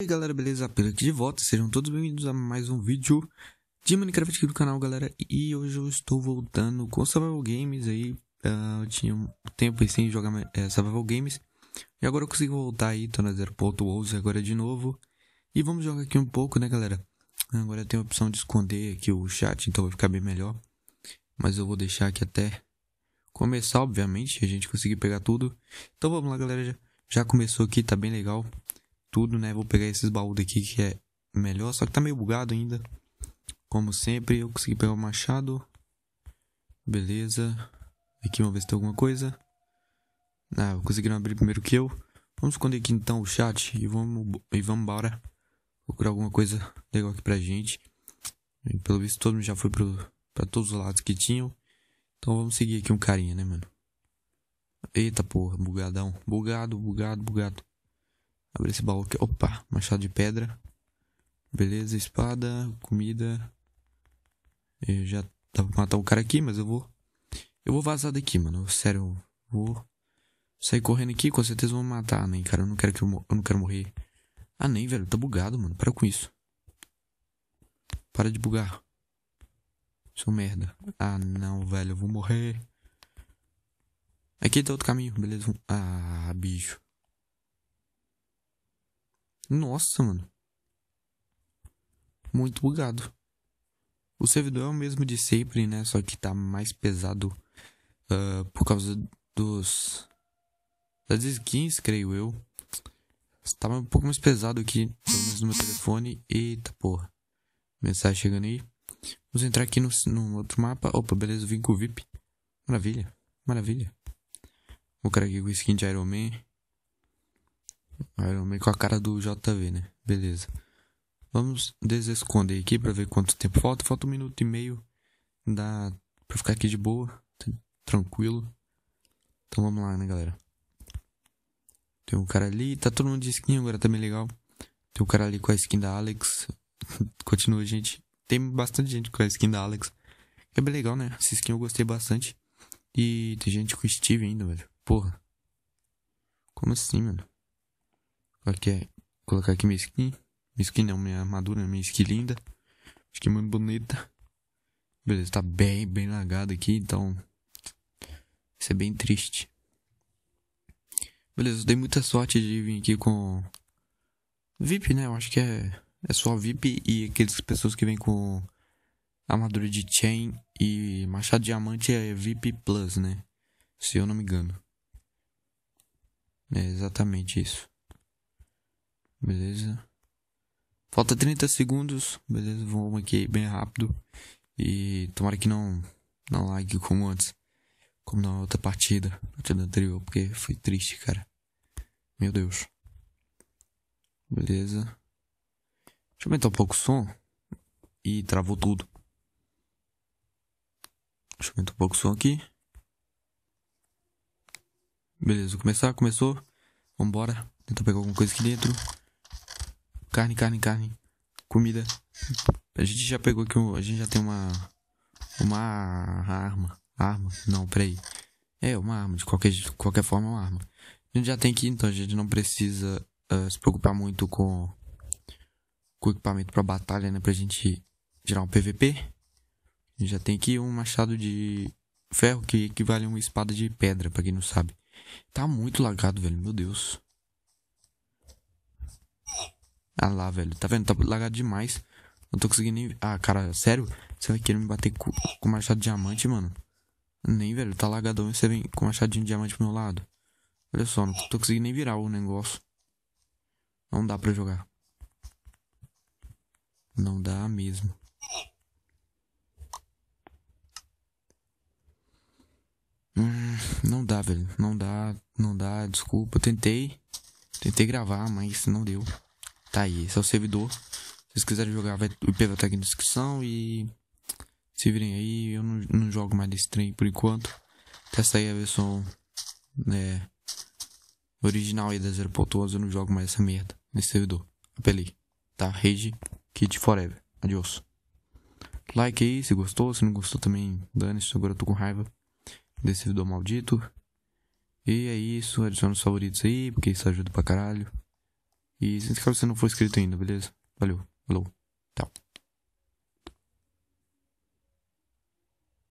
E aí galera, beleza? Pelo aqui de volta, sejam todos bem-vindos a mais um vídeo de Minecraft aqui do canal, galera. E hoje eu estou voltando com Survival Games aí, uh, eu tinha um tempo sem jogar é, Survival Games. E agora eu consigo voltar aí, tô na 0.11 agora de novo. E vamos jogar aqui um pouco, né galera? Agora tem a opção de esconder aqui o chat, então vai ficar bem melhor. Mas eu vou deixar aqui até começar, obviamente, a gente conseguir pegar tudo. Então vamos lá, galera. Já começou aqui, tá bem legal tudo, né? Vou pegar esses baús daqui que é melhor, só que tá meio bugado ainda. Como sempre, eu consegui pegar o machado. Beleza. Aqui vamos ver se tem alguma coisa. Ah, conseguiram abrir primeiro que eu. Vamos esconder aqui então o chat e vamos, e vamos embora. Procurar alguma coisa legal aqui pra gente. E pelo visto todo mundo já foi pro, pra todos os lados que tinham. Então vamos seguir aqui um carinha, né, mano? Eita porra, bugadão. Bugado, bugado, bugado. Abrir esse baú aqui. Opa, machado de pedra. Beleza, espada, comida. Eu já dá pra matar o cara aqui, mas eu vou. Eu vou vazar daqui, mano. Sério, eu vou sair correndo aqui. Com certeza vão me matar, né, cara? Eu não quero, que eu, mo... eu não quero morrer. Ah, nem, velho. Tá bugado, mano. Para com isso. Para de bugar. Sou merda. Ah, não, velho. Eu vou morrer. Aqui tem tá outro caminho. Beleza. Ah, bicho. Nossa, mano. Muito bugado. O servidor é o mesmo de sempre, né? Só que tá mais pesado uh, por causa dos. das skins, creio eu. Tá um pouco mais pesado aqui, pelo menos no meu telefone. Eita porra. Mensagem chegando aí. Vamos entrar aqui no, no outro mapa. Opa, beleza, vim com o VIP. Maravilha, maravilha. Vou cara aqui com skin de Iron Man. Iron Man com a cara do JV, né? Beleza. Vamos desesconder aqui para ver quanto tempo falta. Falta um minuto e meio. Dá pra ficar aqui de boa, tá tranquilo. Então vamos lá, né, galera? Tem um cara ali, tá todo mundo de skin agora, tá bem legal. Tem um cara ali com a skin da Alex. Continua, gente. Tem bastante gente com a skin da Alex. É bem legal, né? Essa skin eu gostei bastante. E tem gente com o Steve ainda, velho. Porra. Como assim, mano? Ok. Colocar aqui minha skin. Minha skin não, minha armadura, minha skin linda. Acho que é muito bonita. Beleza, tá bem, bem lagado aqui, então. Isso é bem triste. Beleza, eu dei muita sorte de vir aqui com. VIP, né? Eu acho que é. É só VIP e aquelas pessoas que vêm com armadura de chain e machado diamante é VIP Plus, né? Se eu não me engano. É exatamente isso. Beleza. Falta 30 segundos. Beleza, vamos aqui bem rápido. E tomara que não, não lague como antes. Como na outra partida, partida anterior, porque foi triste, cara. Meu Deus. Beleza. Deixa eu aumentar um pouco o som. E travou tudo. Deixa eu aumentar um pouco o som aqui. Beleza, começar, começou. Vambora. Tentar pegar alguma coisa aqui dentro. Carne, carne, carne. Comida. A gente já pegou aqui. A gente já tem uma. Uma arma. Arma? Não, peraí. É, uma arma. De qualquer, de qualquer forma, é uma arma. A gente já tem aqui, então a gente não precisa uh, se preocupar muito com. Com equipamento pra batalha, né? Pra gente gerar um PVP. A gente já tem aqui um machado de ferro que equivale a uma espada de pedra, pra quem não sabe. Tá muito lagado, velho. Meu Deus. Ah lá, velho. Tá vendo? Tá lagado demais. Não tô conseguindo nem. Ah, cara, sério? Você vai querer me bater com, com machado de diamante, mano? Nem, velho. Tá lagadão e você vem com machadinho de diamante pro meu lado. Olha só, não tô conseguindo nem virar o negócio. Não dá pra jogar. Não dá mesmo. Hum, não dá, velho. Não dá, não dá. Desculpa, eu tentei. Tentei gravar, mas não deu. Tá aí, esse é o servidor. Se vocês quiserem jogar, vai, o PV tá aqui na descrição e. Se virem aí, eu não, não jogo mais desse trem por enquanto. Testa aí a versão. Né, original aí da 0.11, eu não jogo mais essa merda nesse servidor. Apelei. Tá? Rage kit Forever. Adios. Like aí se gostou, se não gostou também, dane-se, agora eu tô com raiva desse servidor maldito. E é isso, adiciona os favoritos aí, porque isso ajuda pra caralho. E se inscreve se não for inscrito ainda, beleza? Valeu, falou, tchau.